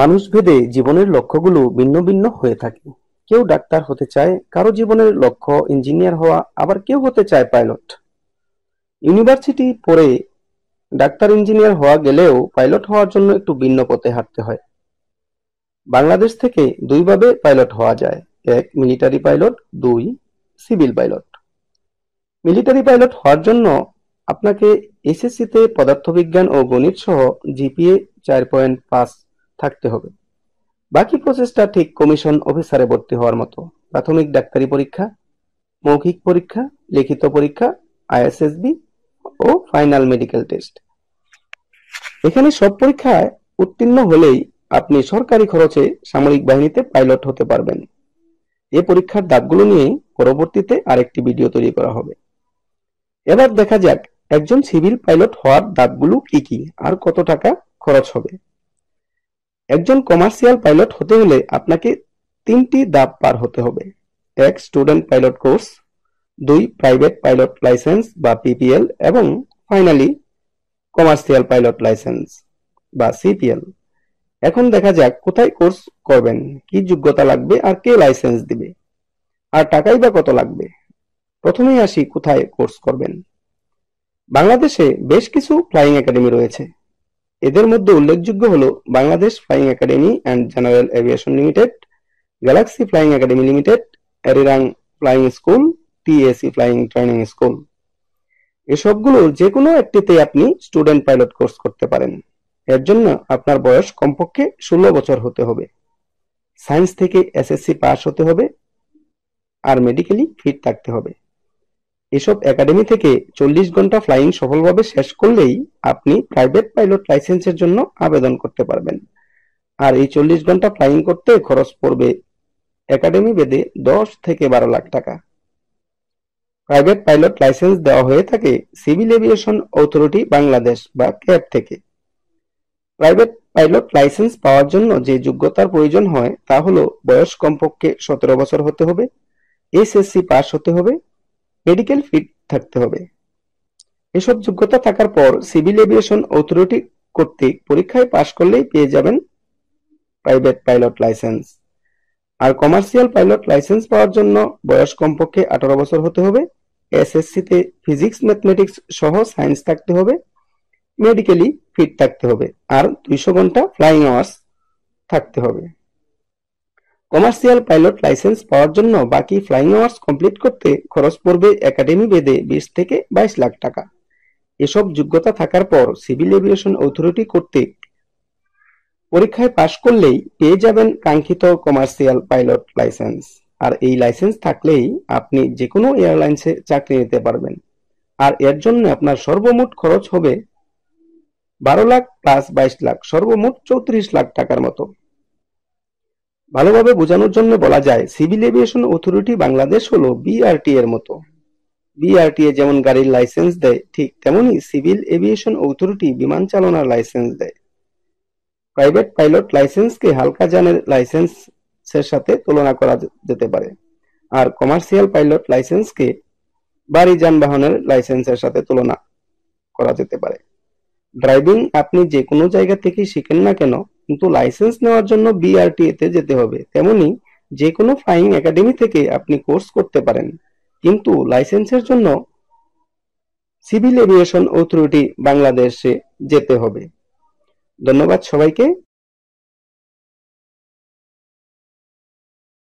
মানুষভেদে জীবনের লক্ষ্যগুলো ভিন্ন ভিন্ন হয়ে থাকে কেউ ডাক্তার হতে চায় কারো জীবনের লক্ষ্য ইঞ্জিনিয়ার হওয়া আবার কেউ হতে চায় পাইলট ইউনিভার্সিটি পড়ে ডাক্তার ইঞ্জিনিয়ার হওয়া গেলেও পাইলট হওয়ার জন্য একটু ভিন্ন পথে হাঁটতে হয় বাংলাদেশ থেকে দুইভাবে পাইলট হওয়া যায় এক মিলিটারি পাইলট দুই সিভিল পাইলট মিলিটারি পাইলট হওয়ার জন্য আপনাকে এসএসসিতে পদার্থবিজ্ঞান ও গণিত সহ জিপিএ চার পয়েন্ট পাঁচ থাকতে হবে বাকি প্রসেসটা ঠিক কমিশন অফিসারে ভর্তি হওয়ার মতো প্রাথমিক ডাক্তারি পরীক্ষা মৌখিক পরীক্ষা লিখিত পরীক্ষা আইএসএসবি ও ফাইনাল মেডিকেল টেস্ট এখানে সব পরীক্ষায় উত্তীর্ণ হলেই আপনি সরকারি খরচে সামরিক বাহিনীতে পাইলট হতে পারবেন এ পরীক্ষার দাগগুলো নিয়ে পরবর্তীতে আরেকটি ভিডিও তৈরি করা হবে এবার দেখা যাক একজন সিভিল পাইলট হওয়ার দাগগুলো কি কি আর কত টাকা খরচ হবে একজন কমার্শিয়াল পাইলট হতে হলে আপনাকে তিনটি দাপ পার হতে হবে এক স্টুডেন্ট পাইলট কোর্স দুই প্রাইভেট পাইলট লাইসেন্স বা পিপিএল এবং ফাইনালি কমার্শিয়াল পাইলট লাইসেন্স বা সিপিএল এখন দেখা যাক কোথায় কোর্স করবেন কি যোগ্যতা লাগবে আর কে লাইসেন্স দিবে আর টাকাই বা কত লাগবে প্রথমেই আসি কোথায় কোর্স করবেন বাংলাদেশে বেশ কিছু ফ্লাইং একাডেমি রয়েছে এদের মধ্যে উল্লেখযোগ্য হল Bangladesh flying academy and general aviation limited Galaxy flying academy limited Arirang flying school TAC flying training school এসবগুলো যে কোনো একটিতে আপনি স্টুডেন্ট পাইলট কোর্স করতে পারেন এর জন্য আপনার বয়স কমপক্ষে ষোলো বছর হতে হবে সায়েন্স থেকে এসএসসি পাস হতে হবে আর মেডিকেলি ফিট থাকতে হবে এসব একাডেমি থেকে চল্লিশ ঘন্টা ফ্লাইং সফলভাবে শেষ করলেই আপনি প্রাইভেট পাইলট লাইসেন্সের জন্য আবেদন করতে পারবেন আর এই চল্লিশ ঘন্টা ফ্লাইং করতে খরচ পড়বে একাডেমি বেদে দশ থেকে বারো লাখ টাকা প্রাইভেট পাইলট লাইসেন্স দেওয়া হয়ে থাকে সিভিল এভিয়েশন অথরিটি বাংলাদেশ বা ক্যাব থেকে প্রাইভেট পাইলট লাইসেন্স পাওয়ার জন্য যে যোগ্যতার প্রয়োজন হয় তা হলো বয়স কমপক্ষে সতেরো বছর হতে হবে এসএসসি পাস হতে হবে মেডিকেল ফিট থাকতে হবে এসব যোগ্যতা থাকার পর সিভিল এভিয়েশন অথরিটি কর্তৃক পরীক্ষায় পাশ করলেই পেয়ে যাবেন প্রাইভেট পাইলট লাইসেন্স আর কমার্শিয়াল পাইলট লাইসেন্স পাওয়ার জন্য বয়স কমপক্ষে আঠারো বছর হতে হবে এসএসসিতে ফিজিক্স ম্যাথমেটিক্স সহ সায়েন্স থাকতে হবে মেডিকেলি ফিট থাকতে হবে আর দুইশো ঘন্টা ফ্লাইং আওয়ার্স থাকতে হবে কমার্শিয়াল পাইলট লাইসেন্স পাওয়ার জন্য বাকি ফ্লাইং আওয়ার্স কমপ্লিট করতে খরচ পড়বে একাডেমি বেদে বিশ থেকে বাইশ লাখ টাকা এসব যোগ্যতা থাকার পর সিভিল এভিয়েশন অথরিটি করতে পরীক্ষায় পাশ করলেই পেয়ে যাবেন কাঙ্ক্ষিত কমার্শিয়াল পাইলট লাইসেন্স আর এই লাইসেন্স থাকলেই আপনি যে কোনো এয়ারলাইন্সে চাকরি নিতে পারবেন আর এর জন্য আপনার সর্বমোট খরচ হবে বারো লাখ প্লাস বাইশ লাখ সর্বমোট চৌত্রিশ লাখ টাকার মতো ভালোভাবে বোঝানোর জন্য বলা যায় সিভিল এভিয়েশন অথরিটি বাংলাদেশ হল বিআরটি এর মতো বিআরটি যেমন গাড়ির লাইসেন্স দেয় ঠিক তেমনি সিভিল এভিয়েশন অথরিটি বিমান চালনার লাইসেন্স দেয় প্রাইভেট পাইলট লাইসেন্সকে হালকা যানের লাইসেন্সের সাথে তুলনা করা যেতে পারে আর কমার্শিয়াল পাইলট লাইসেন্সকে বাড়ি যানবাহনের লাইসেন্সের সাথে তুলনা করা যেতে পারে ড্রাইভিং আপনি যে কোনো জায়গা থেকে শিখেন না কেন কিন্তু লাইসেন্স নেওয়ার জন্য বিআরটিএ তে যেতে হবে তেমনি যে কোনো ফ্লাইং একাডেমি থেকে আপনি কোর্স করতে পারেন কিন্তু লাইসেন্সের জন্য সিভিল এভিয়েশন অথরিটি বাংলাদেশে যেতে হবে ধন্যবাদ সবাইকে